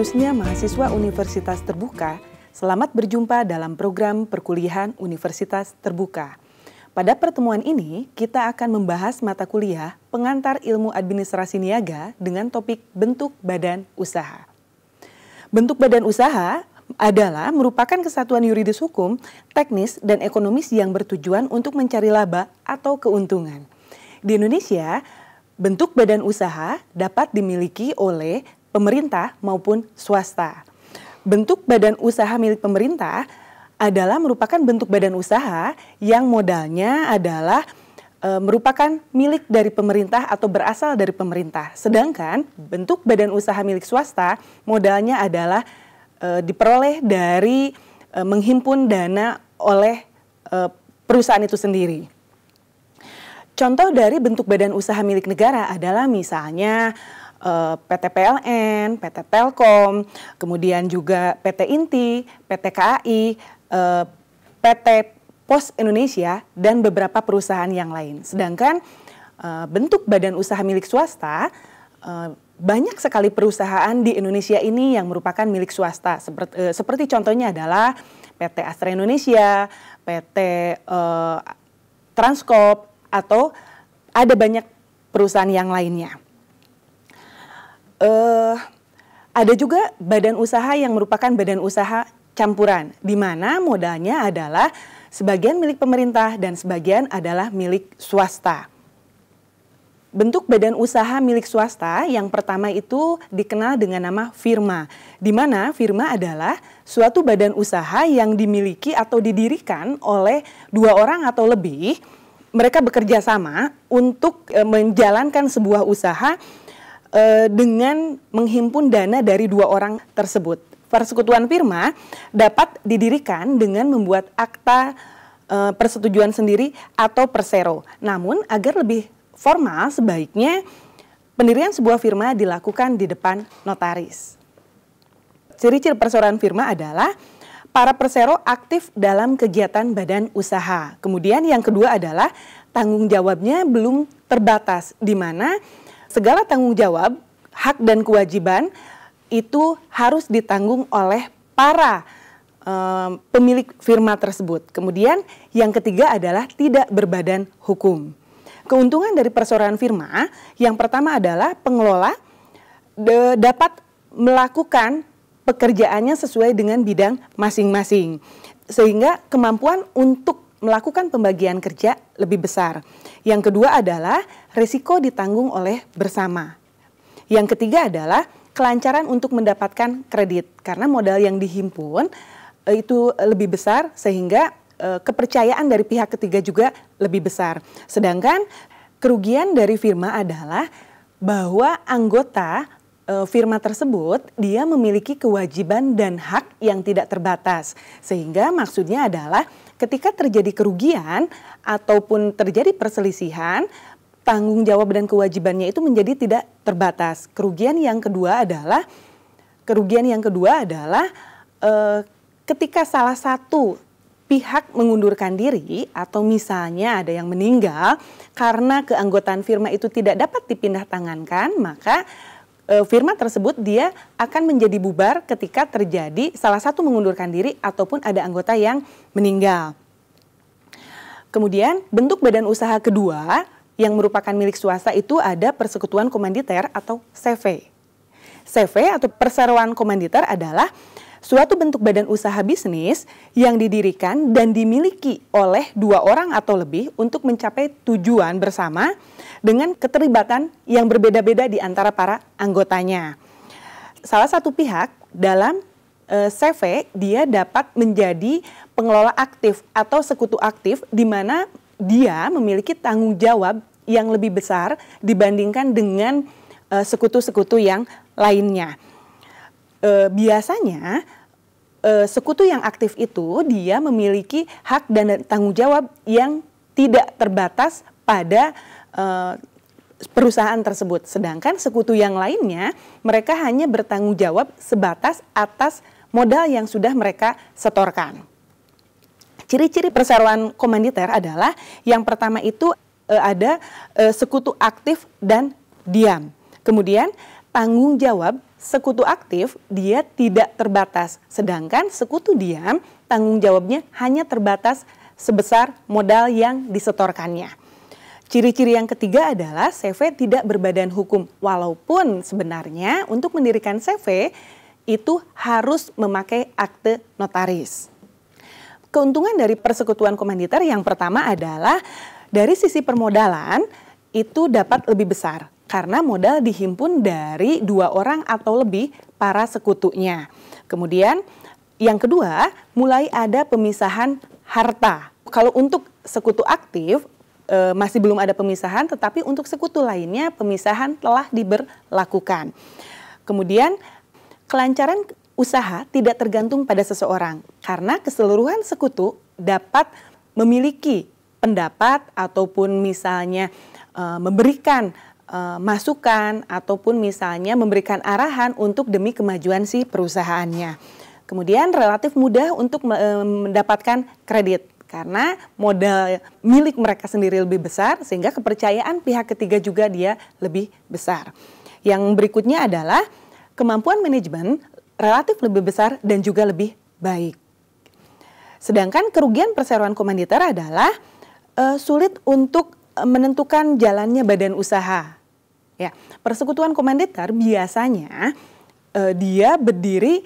khususnya mahasiswa universitas terbuka, selamat berjumpa dalam program perkuliahan universitas terbuka. Pada pertemuan ini, kita akan membahas mata kuliah pengantar ilmu administrasi niaga dengan topik bentuk badan usaha. Bentuk badan usaha adalah merupakan kesatuan yuridis hukum, teknis, dan ekonomis yang bertujuan untuk mencari laba atau keuntungan. Di Indonesia, bentuk badan usaha dapat dimiliki oleh pemerintah maupun swasta. Bentuk badan usaha milik pemerintah adalah merupakan bentuk badan usaha yang modalnya adalah e, merupakan milik dari pemerintah atau berasal dari pemerintah. Sedangkan bentuk badan usaha milik swasta modalnya adalah e, diperoleh dari e, menghimpun dana oleh e, perusahaan itu sendiri. Contoh dari bentuk badan usaha milik negara adalah misalnya Eh, PT PLN, PT Telkom, kemudian juga PT Inti, PT KAI, eh, PT Pos Indonesia, dan beberapa perusahaan yang lain. Sedangkan eh, bentuk badan usaha milik swasta banyak sekali perusahaan di Indonesia ini yang merupakan milik swasta. Seperti, contohnya adalah PT Astra Indonesia, PT Transkop, atau ada banyak perusahaan yang lainnya uh, ada juga badan usaha yang merupakan badan usaha campuran, di mana modalnya adalah sebagian milik pemerintah dan sebagian adalah milik swasta. Bentuk badan usaha milik swasta yang pertama itu dikenal dengan nama firma, di mana firma adalah suatu badan usaha yang dimiliki atau didirikan oleh dua orang atau lebih. Mereka bekerja sama untuk eh, menjalankan sebuah usaha Eh, dengan menghimpun dana dari dua orang tersebut. Persekutuan Firma dapat didirikan dengan membuat akta eh, persetujuan sendiri atau persero. Namun agar lebih formal sebaiknya pendirian sebuah firma dilakukan di depan notaris. Ciri-ciri perseroan firma adalah para persero aktif dalam kegiatan badan usaha. Kemudian yang kedua adalah tanggung jawabnya belum terbatas di mana segala tanggung jawab, hak dan kewajiban itu harus ditanggung oleh para um, pemilik firma tersebut. Kemudian yang ketiga adalah tidak berbadan hukum. Keuntungan dari perseroan firma yang pertama adalah pengelola de, dapat melakukan pekerjaannya sesuai dengan bidang masing-masing. Sehingga kemampuan untuk melakukan pembagian kerja lebih besar. Yang kedua adalah risiko ditanggung oleh bersama. Yang ketiga adalah kelancaran untuk mendapatkan kredit karena modal yang dihimpun eh, itu lebih besar sehingga eh, kepercayaan dari pihak ketiga juga lebih besar. Sedangkan kerugian dari firma adalah bahwa anggota eh, firma tersebut dia memiliki kewajiban dan hak yang tidak terbatas. Sehingga maksudnya adalah ketika terjadi kerugian ataupun terjadi perselisihan, tanggung jawab dan kewajibannya itu menjadi tidak terbatas. Kerugian yang kedua adalah kerugian yang kedua adalah e, ketika salah satu pihak mengundurkan diri atau misalnya ada yang meninggal karena keanggotaan firma itu tidak dapat dipindah tangankan, maka e, firma tersebut dia akan menjadi bubar ketika terjadi salah satu mengundurkan diri ataupun ada anggota yang meninggal. Kemudian bentuk badan usaha kedua yang merupakan milik swasta itu ada persekutuan komanditer atau CV. E CV e atau perseroan komanditer adalah suatu bentuk badan usaha bisnis yang didirikan dan dimiliki oleh dua orang atau lebih untuk mencapai tujuan bersama dengan keterlibatan yang berbeda-beda di antara para anggotanya. Salah satu pihak dalam eh, CV dia dapat menjadi pengelola aktif atau sekutu aktif di mana dia memiliki tanggung jawab yang lebih besar dibandingkan dengan eh, sekutu-sekutu yang lainnya e, biasanya e, sekutu yang aktif itu dia memiliki hak dan tanggung jawab yang tidak terbatas pada e, perusahaan tersebut. Sedangkan sekutu yang lainnya mereka hanya bertanggung jawab sebatas atas modal yang sudah mereka setorkan. Ciri-ciri perseroan komanditer adalah yang pertama itu e, ada e, sekutu aktif dan diam. Kemudian tanggung jawab sekutu aktif dia tidak terbatas, sedangkan sekutu diam tanggung jawabnya hanya terbatas sebesar modal yang disetorkannya. Ciri-ciri yang ketiga adalah CV tidak berbadan hukum, walaupun sebenarnya untuk mendirikan CV itu harus memakai akte notaris. Keuntungan dari persekutuan komanditer yang pertama adalah dari sisi permodalan itu dapat lebih besar karena modal dihimpun dari dua orang atau lebih para sekutunya. Kemudian yang kedua, mulai ada pemisahan harta. Kalau untuk sekutu aktif e, masih belum ada pemisahan, tetapi untuk sekutu lainnya pemisahan telah diberlakukan. Kemudian kelancaran usaha tidak tergantung pada seseorang karena keseluruhan sekutu dapat memiliki pendapat ataupun misalnya e, memberikan Eh, masukan ataupun misalnya memberikan arahan untuk demi kemajuan si perusahaannya. Kemudian relatif mudah untuk eh, mendapatkan kredit karena modal milik mereka sendiri lebih besar sehingga kepercayaan pihak ketiga juga dia lebih besar. Yang berikutnya adalah kemampuan manajemen relatif lebih besar dan juga lebih baik. Sedangkan kerugian perseroan komanditer adalah uh, sulit untuk menentukan jalannya badan usaha Ya, persekutuan komanditer biasanya uh, dia berdiri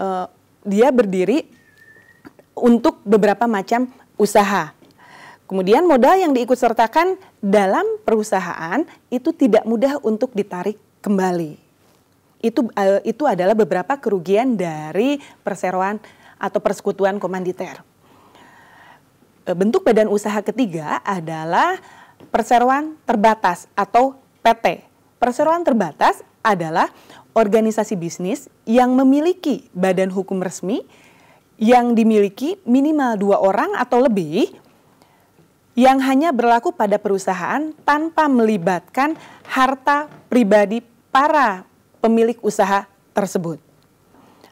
uh, dia berdiri untuk beberapa macam usaha. Kemudian modal yang diikutsertakan dalam perusahaan itu tidak mudah untuk ditarik kembali. Itu uh, itu adalah beberapa kerugian dari perseroan atau persekutuan komanditer. Bentuk badan usaha ketiga adalah perseroan terbatas atau PT Perseroan terbatas adalah organisasi bisnis yang memiliki badan hukum resmi yang dimiliki minimal dua orang atau lebih yang hanya berlaku pada perusahaan tanpa melibatkan harta pribadi para pemilik usaha tersebut.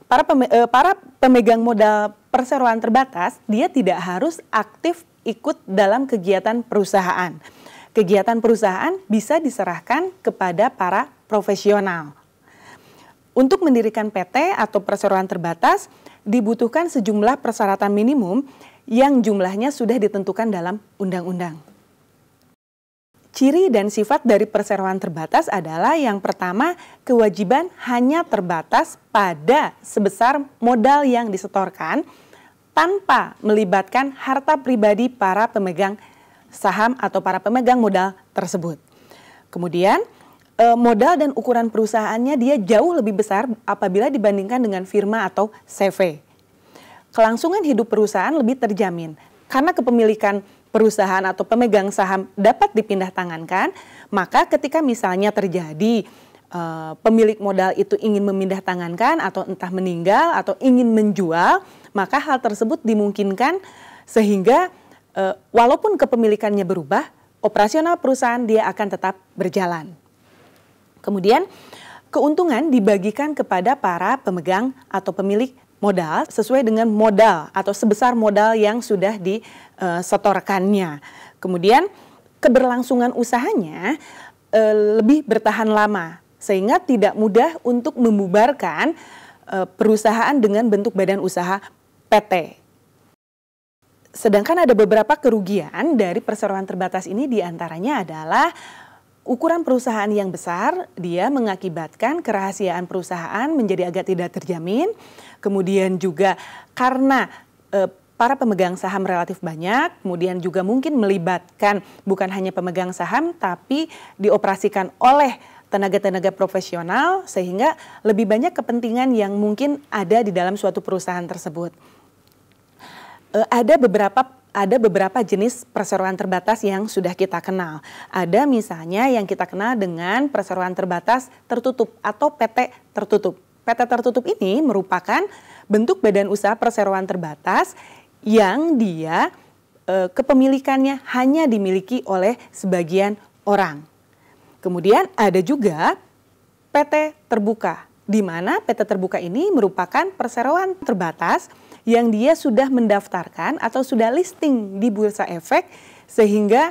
Para, peme, eh, para pemegang modal perseroan terbatas, dia tidak harus aktif ikut dalam kegiatan perusahaan kegiatan perusahaan bisa diserahkan kepada para profesional. Untuk mendirikan PT atau perseroan terbatas dibutuhkan sejumlah persyaratan minimum yang jumlahnya sudah ditentukan dalam undang-undang. Ciri dan sifat dari perseroan terbatas adalah yang pertama, kewajiban hanya terbatas pada sebesar modal yang disetorkan tanpa melibatkan harta pribadi para pemegang saham atau para pemegang modal tersebut. Kemudian eh, modal dan ukuran perusahaannya dia jauh lebih besar apabila dibandingkan dengan firma atau CV. Kelangsungan hidup perusahaan lebih terjamin karena kepemilikan perusahaan atau pemegang saham dapat dipindah tangankan, maka ketika misalnya terjadi uh, pemilik modal itu ingin memindah tangankan atau entah meninggal atau ingin menjual, maka hal tersebut dimungkinkan sehingga uh, walaupun kepemilikannya berubah, operasional perusahaan dia akan tetap berjalan. Kemudian keuntungan dibagikan kepada para pemegang atau pemilik modal sesuai dengan modal atau sebesar modal yang sudah disetorkannya. Kemudian keberlangsungan usahanya eh, lebih bertahan lama sehingga tidak mudah untuk membubarkan eh, perusahaan dengan bentuk badan usaha PT Sedangkan ada beberapa kerugian dari perseroan terbatas ini diantaranya adalah ukuran perusahaan yang besar, dia mengakibatkan kerahasiaan perusahaan menjadi agak tidak terjamin. Kemudian juga karena e, para pemegang saham relatif banyak, kemudian juga mungkin melibatkan bukan hanya pemegang saham tapi dioperasikan oleh tenaga-tenaga profesional sehingga lebih banyak kepentingan yang mungkin ada di dalam suatu perusahaan tersebut. Eh, ada beberapa ada beberapa jenis perseroan terbatas yang sudah kita kenal. Ada misalnya yang kita kenal dengan perseroan terbatas tertutup atau PT tertutup. PT tertutup ini merupakan bentuk badan usaha perseroan terbatas yang dia e, kepemilikannya hanya dimiliki oleh sebagian orang. Kemudian ada juga PT terbuka, di mana PT terbuka ini merupakan perseroan terbatas yang dia sudah mendaftarkan atau sudah listing di bursa efek sehingga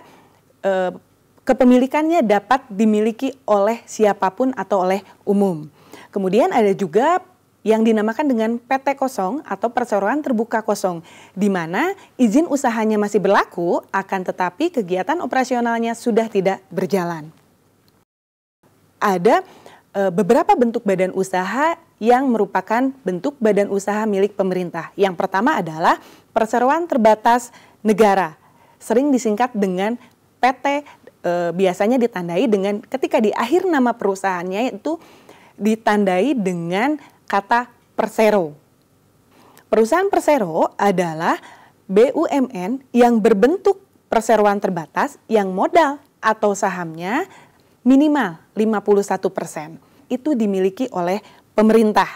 e, kepemilikannya dapat dimiliki oleh siapapun atau oleh umum. Kemudian ada juga yang dinamakan dengan PT kosong atau perseroan terbuka kosong, di mana izin usahanya masih berlaku, akan tetapi kegiatan operasionalnya sudah tidak berjalan. Ada e, beberapa bentuk badan usaha yang merupakan bentuk badan usaha milik pemerintah. Yang pertama adalah Perseroan Terbatas Negara, sering disingkat dengan PT e, biasanya ditandai dengan ketika di akhir nama perusahaannya itu ditandai dengan kata Persero. Perusahaan Persero adalah BUMN yang berbentuk perseroan terbatas yang modal atau sahamnya minimal 51% itu dimiliki oleh pemerintah.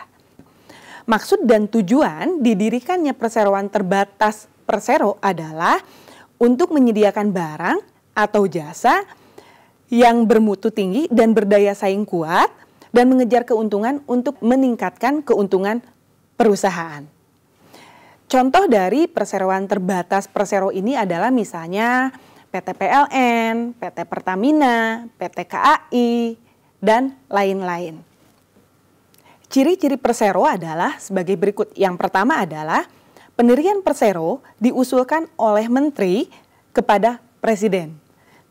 Maksud dan tujuan didirikannya perseroan terbatas persero adalah untuk menyediakan barang atau jasa yang bermutu tinggi dan berdaya saing kuat dan mengejar keuntungan untuk meningkatkan keuntungan perusahaan. Contoh dari perseroan terbatas persero ini adalah misalnya PT PLN, PT Pertamina, PT KAI, dan lain-lain. Ciri-ciri persero adalah sebagai berikut. Yang pertama adalah pendirian persero diusulkan oleh menteri kepada presiden.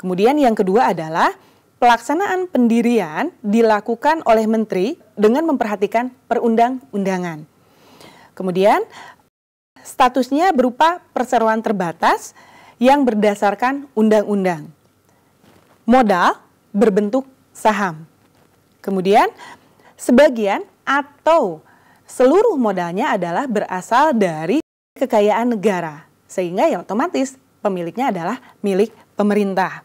Kemudian yang kedua adalah pelaksanaan pendirian dilakukan oleh menteri dengan memperhatikan perundang-undangan. Kemudian statusnya berupa perseroan terbatas yang berdasarkan undang-undang. Modal berbentuk saham. Kemudian sebagian atau seluruh modalnya adalah berasal dari kekayaan negara. Sehingga ya otomatis pemiliknya adalah milik pemerintah.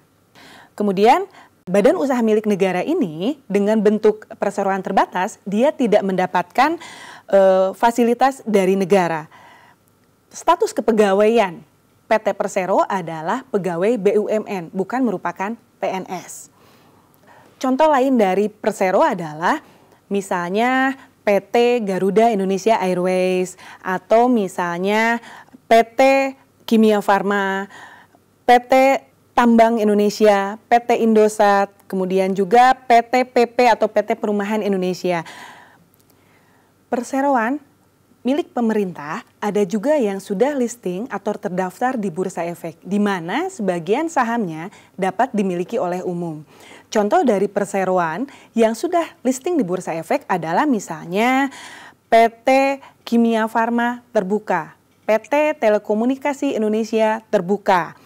Kemudian badan usaha milik negara ini dengan bentuk perseroan terbatas dia tidak mendapatkan e, fasilitas dari negara. Status kepegawaian PT Persero adalah pegawai BUMN, bukan merupakan PNS. Contoh lain dari Persero adalah Misalnya PT Garuda Indonesia Airways atau misalnya PT Kimia Farma, PT Tambang Indonesia, PT Indosat, kemudian juga PT PP atau PT Perumahan Indonesia. Perseroan milik pemerintah, ada juga yang sudah listing atau terdaftar di Bursa Efek, di mana sebagian sahamnya dapat dimiliki oleh umum. Contoh dari perseroan yang sudah listing di Bursa Efek adalah misalnya PT Kimia Farma terbuka, PT Telekomunikasi Indonesia terbuka,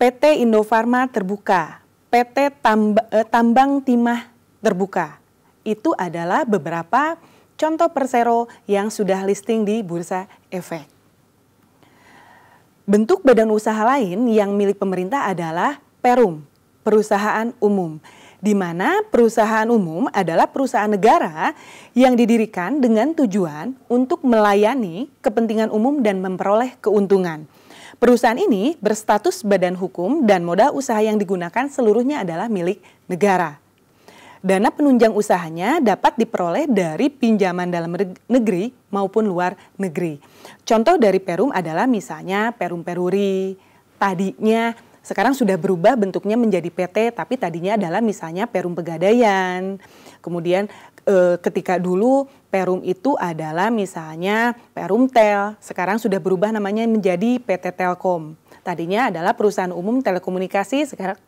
PT Indofarma terbuka, PT eh, Tambang Timah terbuka. Itu adalah beberapa contoh Persero yang sudah listing di Bursa Efek. Bentuk badan usaha lain yang milik pemerintah adalah Perum, perusahaan umum di mana perusahaan umum adalah perusahaan negara yang didirikan dengan tujuan untuk melayani kepentingan umum dan memperoleh keuntungan. Perusahaan ini berstatus badan hukum dan modal usaha yang digunakan seluruhnya adalah milik negara. Dana penunjang usahanya dapat diperoleh dari pinjaman dalam negeri maupun luar negeri. Contoh dari Perum adalah misalnya Perum Peruri. Tadinya sekarang sudah berubah bentuknya menjadi PT, tapi tadinya adalah misalnya Perum Pegadaian. Kemudian e, ketika dulu Perum itu adalah misalnya Perum Tel, sekarang sudah berubah namanya menjadi PT Telkom. Tadinya adalah perusahaan umum telekomunikasi, sekarang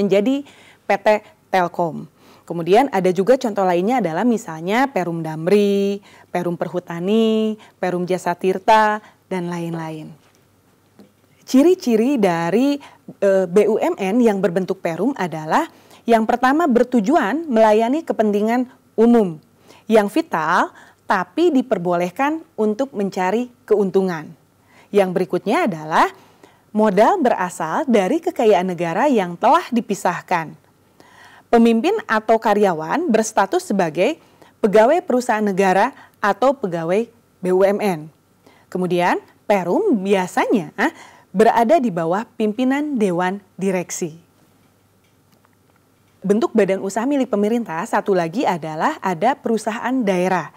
menjadi PT Telkom. Kemudian ada juga contoh lainnya adalah misalnya Perum Damri, Perum Perhutani, Perum Jasa Tirta, dan lain-lain. Ciri-ciri dari e, BUMN yang berbentuk Perum adalah yang pertama bertujuan melayani kepentingan umum yang vital tapi diperbolehkan untuk mencari keuntungan. Yang berikutnya adalah modal berasal dari kekayaan negara yang telah dipisahkan Pemimpin atau karyawan berstatus sebagai pegawai perusahaan negara atau pegawai BUMN. Kemudian, Perum biasanya ah, berada di bawah pimpinan dewan direksi. Bentuk badan usaha milik pemerintah satu lagi adalah ada perusahaan daerah.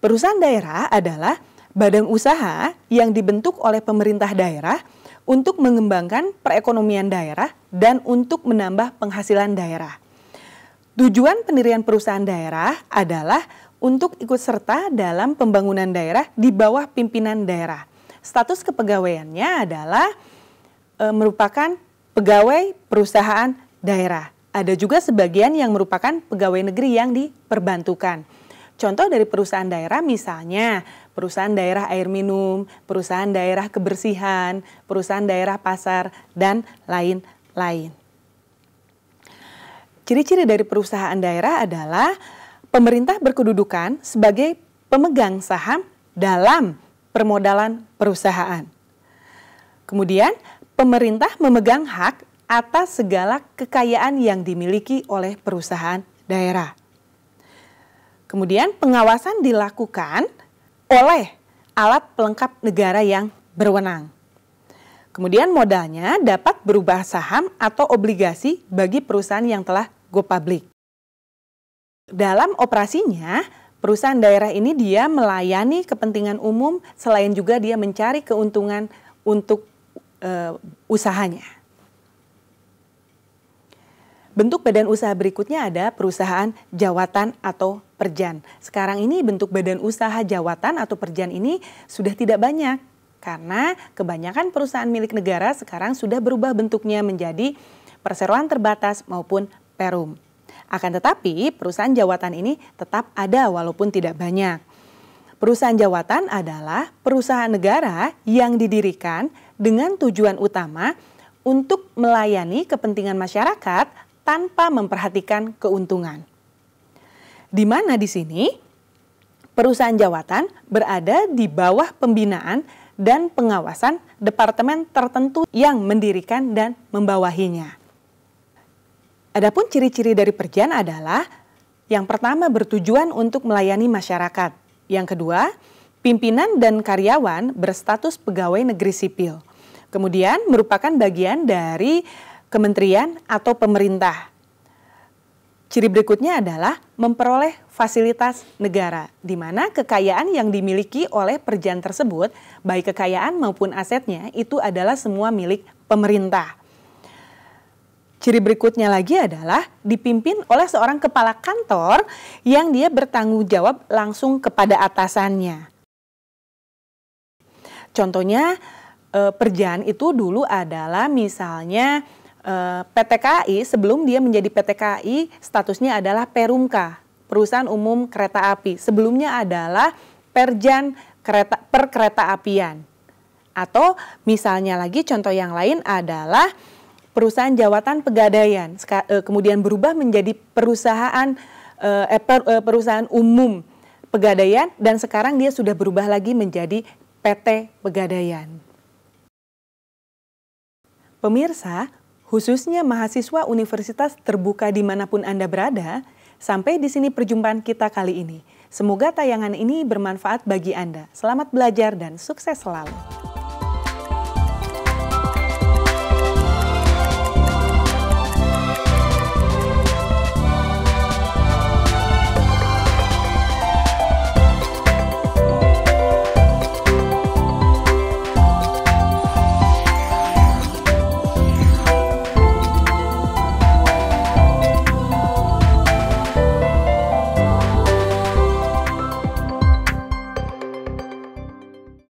Perusahaan daerah adalah badan usaha yang dibentuk oleh pemerintah daerah untuk mengembangkan perekonomian daerah dan untuk menambah penghasilan daerah. Tujuan pendirian perusahaan daerah adalah untuk ikut serta dalam pembangunan daerah di bawah pimpinan daerah. Status kepegawaiannya adalah e, merupakan pegawai perusahaan daerah. Ada juga sebagian yang merupakan pegawai negeri yang diperbantukan. Contoh dari perusahaan daerah misalnya perusahaan daerah air minum, perusahaan daerah kebersihan, perusahaan daerah pasar, dan lain-lain. Ciri-ciri dari perusahaan daerah adalah pemerintah berkedudukan sebagai pemegang saham dalam permodalan perusahaan. Kemudian, pemerintah memegang hak atas segala kekayaan yang dimiliki oleh perusahaan daerah. Kemudian, pengawasan dilakukan oleh alat pelengkap negara yang berwenang. Kemudian modalnya dapat berubah saham atau obligasi bagi perusahaan yang telah go public. Dalam operasinya, perusahaan daerah ini dia melayani kepentingan umum selain juga dia mencari keuntungan untuk uh, usahanya. Bentuk badan usaha berikutnya ada perusahaan jawatan atau perjan. Sekarang ini bentuk badan usaha jawatan atau perjan ini sudah tidak banyak karena kebanyakan perusahaan milik negara sekarang sudah berubah bentuknya menjadi perseroan terbatas maupun perum. Akan tetapi, perusahaan jawatan ini tetap ada walaupun tidak banyak. Perusahaan jawatan adalah perusahaan negara yang didirikan dengan tujuan utama untuk melayani kepentingan masyarakat tanpa memperhatikan keuntungan. Di mana di sini perusahaan jawatan berada di bawah pembinaan dan pengawasan departemen tertentu yang mendirikan dan membawahinya. Adapun ciri-ciri dari perjan adalah yang pertama bertujuan untuk melayani masyarakat. Yang kedua, pimpinan dan karyawan berstatus pegawai negeri sipil. Kemudian merupakan bagian dari kementerian atau pemerintah. Ciri berikutnya adalah memperoleh fasilitas negara, di mana kekayaan yang dimiliki oleh perjan tersebut, baik kekayaan maupun asetnya, itu adalah semua milik pemerintah. Ciri berikutnya lagi adalah dipimpin oleh seorang kepala kantor yang dia bertanggung jawab langsung kepada atasannya. Contohnya, eh, perjan itu dulu adalah misalnya Eh, PTKI sebelum dia menjadi PTKI statusnya adalah Perumka, Perusahaan Umum Kereta Api. Sebelumnya adalah Perjan Kereta Per Kereta Apian. Atau misalnya lagi contoh yang lain adalah perusahaan jawatan pegadaian eh, kemudian berubah menjadi perusahaan eh, eh, per, eh, perusahaan umum pegadaian dan sekarang dia sudah berubah lagi menjadi PT Pegadaian. Pemirsa, khususnya mahasiswa universitas terbuka dimanapun Anda berada. Sampai di sini perjumpaan kita kali ini. Semoga tayangan ini bermanfaat bagi Anda. Selamat belajar dan sukses selalu.